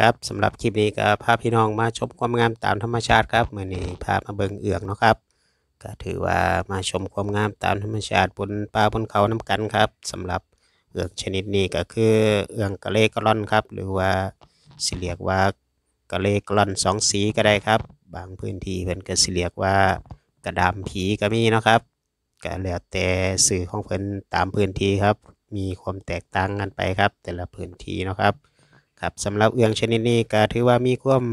ครับสำหรับคลิปนี้ก็พาพี่น้องมาชมความงามตามธรรมชาติครับเมื่อนี้พามาเบิงเอืองเนาะครับก็ถือว่ามาชมความงามตามธรรมชาติบนป่าบนเขาน้ากันครับ สำหรับเอืองชนิดนี้ก็คือเอืองกะเลกะล่อนครับ หรือว่าสิเรียกว่ากะเลกะล่อนสองสีก็ได้ครับ บางพื้นที่เพิ่นก็สิเรียกว่า กระดามผีก็มีนะครับก็แล้วแต่สื่อของเพิ่นตามพื้นที่ครับ มีความแตกต่างกันไปครับ แต่ละพื้นที่นะครับครับสำหรับเอื้องชนิดนี้ก็ถือว่ามีความ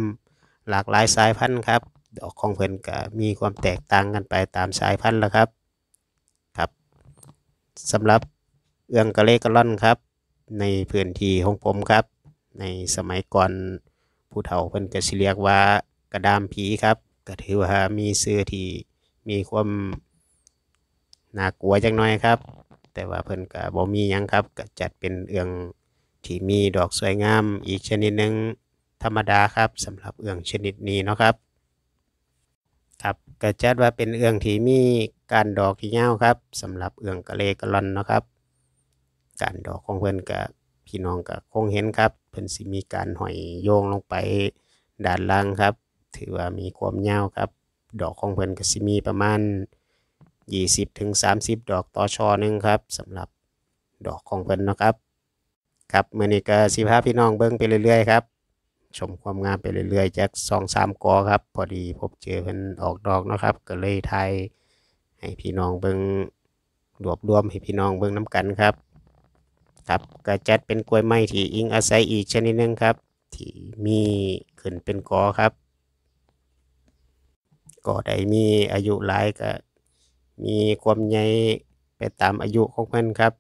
หลากหลายสายพันธุ์ครับ ดอกของเพิ่นก็มีความแตกต่างกันไปตามสายพันธุ์แล้วครับครับสำหรับเอื้องกะเลกะล่อนครับ ในพื้นที่ของผมครับ ในสมัยก่อนผู้เฒ่าเพิ่นก็สิเรียกว่ากระดามผีครับก็ถือว่ามีเสื้อที่มีความน่ากลัวจังน้อยครับ แต่ว่าเพิ่นก็บ่มีหยังครับก็จัดเป็นเอื้องที่มีดอกสวยงามอีกชนิดหนึ่งธรรมดาครับสำหรับเอื้องชนิดนี้เนาะครับครับกะจัดว่าเป็นเอื้องที่มีการดอกที่เงาครับสำหรับเอื้อง กะเลกะลอนเนาะครับ การดอกของเพื่อนกับพี่น้องกับคงเห็นครับ เพื่อนสิมีการห้อยโยงลงไปด้านล่างครับ ถือว่ามีความเงาครับ ดอกของเพื่อนก็สิมีประมาณ 20-30 ดอกต่อช่อหนึ่งครับสำหรับดอกของเพื่อนนะครับครับเมื่อนี้ก็สีพาพี่น้องเบิ้งไปเรื่อยๆ ครับ ชมความงามไปเรื่อยๆจากสองสามกอครับ พอดีพบเจอเพิ่นออกดอกนะครับ ก็เลยไทยให้พี่น้องเบิ้งรวบรวมให้พี่น้องเบิ้งน้ำกันครับ ครับก็จัดเป็นกล้วยไม้ที่อิงอาศัยอีกชนิดหนึ่งครับที่มีขึ้นเป็นกอครับกอใดมีอายุหลายก็ มีความใหญ่ไปตามอายุของเพิ่นครับ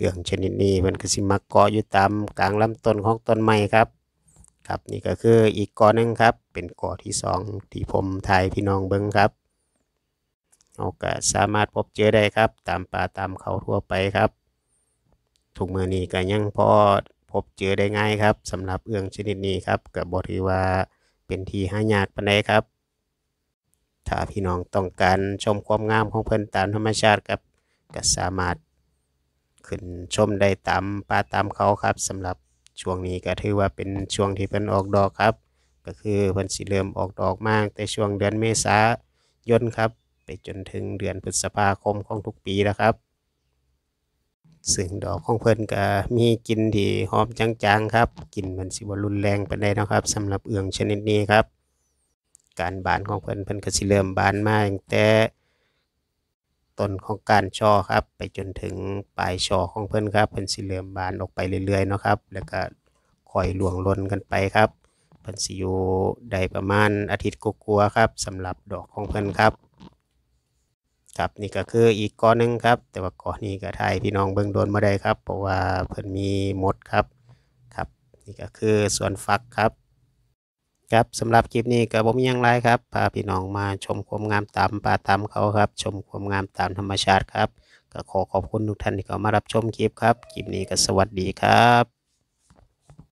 เอื้องชนิดนี้มันก็สิมาเกาะอยู่ตามกลางลาต้นของต้นไม้ครับ ครับนี่ก็คืออีกกอนึ่งครับ เป็นกอที่สองที่ผมถ่ายพี่น้องเบิ้งครับโอกาสสามารถพบเจอได้ครับ ตามป่าตามเขาทั่วไปครับถุงมือนี้ก็ยังพอพบเจอได้ง่ายครับ สำหรับเอื้องชนิดนี้ครับกับบทีว่าเป็นที่หายากปานใดครับถ้าพี่น้องต้องการชมความงามของเพิ่นตามธรรมชาติครับก็สามารถขึ้นชมได้ตามป่าตามเขาครับสำหรับช่วงนี้ก็ถือว่าเป็นช่วงที่เพิ่นออกดอกครับ ก็คือเพิ่นสิเริ่มออกดอกมาก แต่ช่วงเดือนเมษายนครับ ไปจนถึงเดือนพฤษภาคมของทุกปีแล้วครับซึ่งดอกของเพิ่นก็มีกินที่หอมจางๆครับกินมันสิบ่รุนแรงปานใดนะครับสำหรับเอื้องชนิดนี้ครับ การบานของเพิ่นเพิ่นก็สิเริ่มบานมาตั้งแต่ต้นของการช่อครับ ไปจนถึงปลายช่อของเพื่อนครับเพื่อนสีเหลืองบานออกไปเรื่อยๆนะครับ แล้วก็ค่อยหลวงล้นกันไปครับเพื่อนสีอยู่ได้ประมาณอาทิตย์กัวๆครับสำหรับดอกของเพื่อนครับครับนี่ก็คืออีกก้อนนึงครับแต่ว่าก้อนนี้ก็ไทยพี่น้องเบื้องโดนมาได้ครับเพราะว่าเพื่อนมีมดครับครับนี่ก็คือส่วนฟักครับครับสำหรับคลิปนี้ก็บผมยังไรครับพาพี่น้องมาชมความงามตามป่าตามเขาครับ ชมความงามตามธรรมชาติครับก็ขอขอบคุณทุกท่านที่เข้ามารับชมคลิปครับคลิปนี้ก็สวัสดีครับ